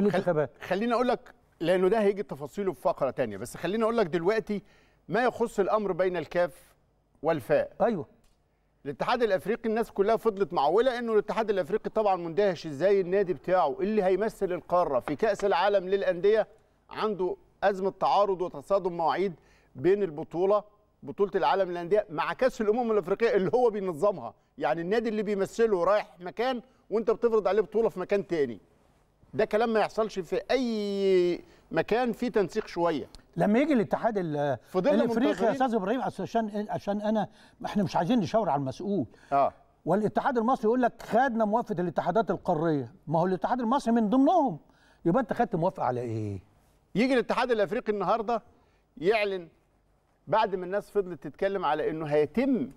بالانتخابات خل... خليني اقول لك لانه ده هيجي تفاصيله في فقره تانية بس خليني اقول لك دلوقتي ما يخص الامر بين الكاف والفاء ايوه الاتحاد الافريقي الناس كلها فضلت معوله انه الاتحاد الافريقي طبعا مندهش ازاي النادي بتاعه اللي هيمثل القاره في كاس العالم للانديه عنده ازمه تعارض وتصادم مواعيد بين البطوله بطوله العالم للانديه مع كاس الامم الافريقيه اللي هو بينظمها يعني النادي اللي بيمثله رايح مكان وانت بتفرض عليه بطوله في مكان تاني ده كلام ما يحصلش في اي مكان فيه تنسيق شويه لما يجي الاتحاد الافريقي يا استاذ ابراهيم عشان عشان انا احنا مش عايزين نشاور على المسؤول اه والاتحاد المصري يقول لك خدنا موافقه الاتحادات القاريه ما هو الاتحاد المصري من ضمنهم يبقى انت خدت موافقه على ايه يجي الاتحاد الافريقي النهارده يعلن بعد ما الناس فضلت تتكلم على انه هيتم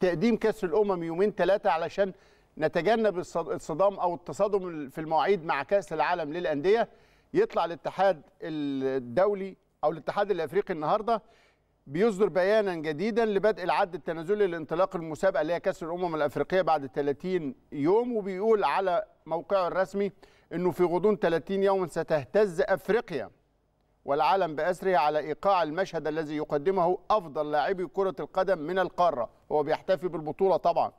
تقديم كاس الامم يومين ثلاثه علشان نتجنب الصدام او التصادم في المواعيد مع كاس العالم للانديه يطلع الاتحاد الدولي او الاتحاد الافريقي النهارده بيصدر بيانا جديدا لبدء العد التنازلي لانطلاق المسابقه اللي هي كاس الامم الافريقيه بعد 30 يوم وبيقول على موقعه الرسمي انه في غضون 30 يوما ستهتز افريقيا والعالم بأسره على إيقاع المشهد الذي يقدمه أفضل لاعبي كرة القدم من القارة هو بيحتفي بالبطولة طبعا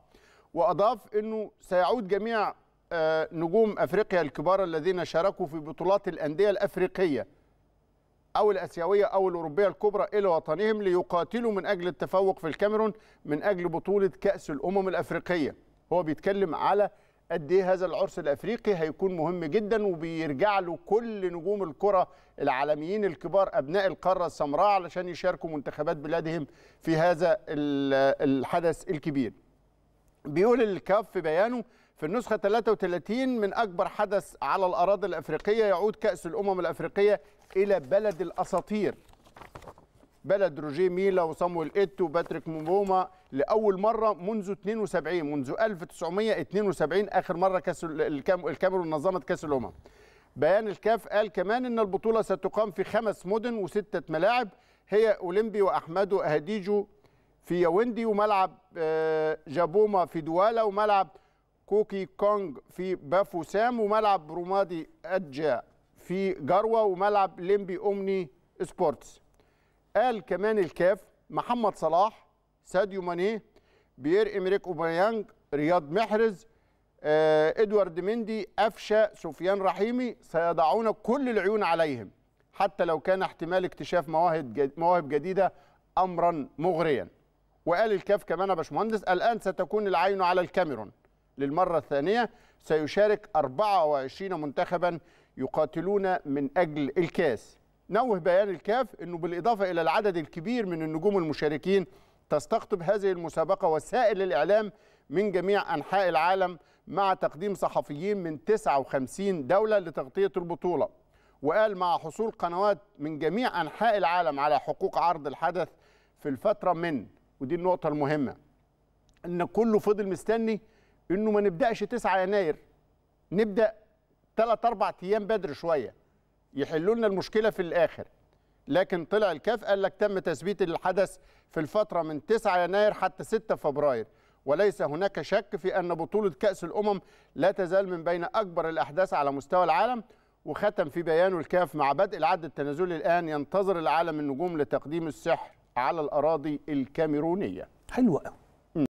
واضاف انه سيعود جميع آه، نجوم افريقيا الكبار الذين شاركوا في بطولات الانديه الافريقيه او الاسيويه او الاوروبيه الكبرى الى وطنهم ليقاتلوا من اجل التفوق في الكاميرون من اجل بطوله كاس الامم الافريقيه هو بيتكلم على قد ايه هذا العرس الافريقي هيكون مهم جدا وبيرجع له كل نجوم الكره العالميين الكبار ابناء القاره السمراء علشان يشاركوا منتخبات بلادهم في هذا الحدث الكبير بيقول الكاف في بيانه في النسخة 33 من أكبر حدث على الأراضي الأفريقية يعود كأس الأمم الأفريقية إلى بلد الأساطير بلد روجيه ميلا وصامويل إيتو وباتريك مومبوما لأول مرة منذ 72 منذ 1972 آخر مرة كأس الكاميرون نظمت كأس الأمم بيان الكاف قال كمان إن البطولة ستقام في خمس مدن وستة ملاعب هي أولمبي وأحمد وأهديجو في ياوندي وملعب آه، جابوما في دوالا وملعب كوكي كونغ في بافوسام وملعب رمادي أجا في جروة وملعب ليمبي أمني سبورتس قال كمان الكاف محمد صلاح ساديو ماني بيير إمريك أوبايانج رياض محرز آه، ادوارد مندي أفشا سفيان رحيمي سيضعون كل العيون عليهم حتى لو كان احتمال اكتشاف مواهب جديده امرا مغريا وقال الكاف كمان يا باشمهندس الآن ستكون العين على الكاميرون للمرة الثانية سيشارك 24 منتخبا يقاتلون من أجل الكاس نوه بيان الكاف أنه بالإضافة إلى العدد الكبير من النجوم المشاركين تستقطب هذه المسابقة وسائل الإعلام من جميع أنحاء العالم مع تقديم صحفيين من 59 دولة لتغطية البطولة وقال مع حصول قنوات من جميع أنحاء العالم على حقوق عرض الحدث في الفترة من ودي النقطه المهمه ان كله فضل مستني انه ما نبداش 9 يناير نبدا 3 4 ايام بدري شويه يحلوا لنا المشكله في الاخر لكن طلع الكاف قال لك تم تثبيت الحدث في الفتره من 9 يناير حتى 6 فبراير وليس هناك شك في ان بطوله كاس الامم لا تزال من بين اكبر الاحداث على مستوى العالم وختم في بيانه الكاف مع بدء العد التنازلي الان ينتظر العالم النجوم لتقديم السحر على الأراضي الكاميرونية حلوة قوي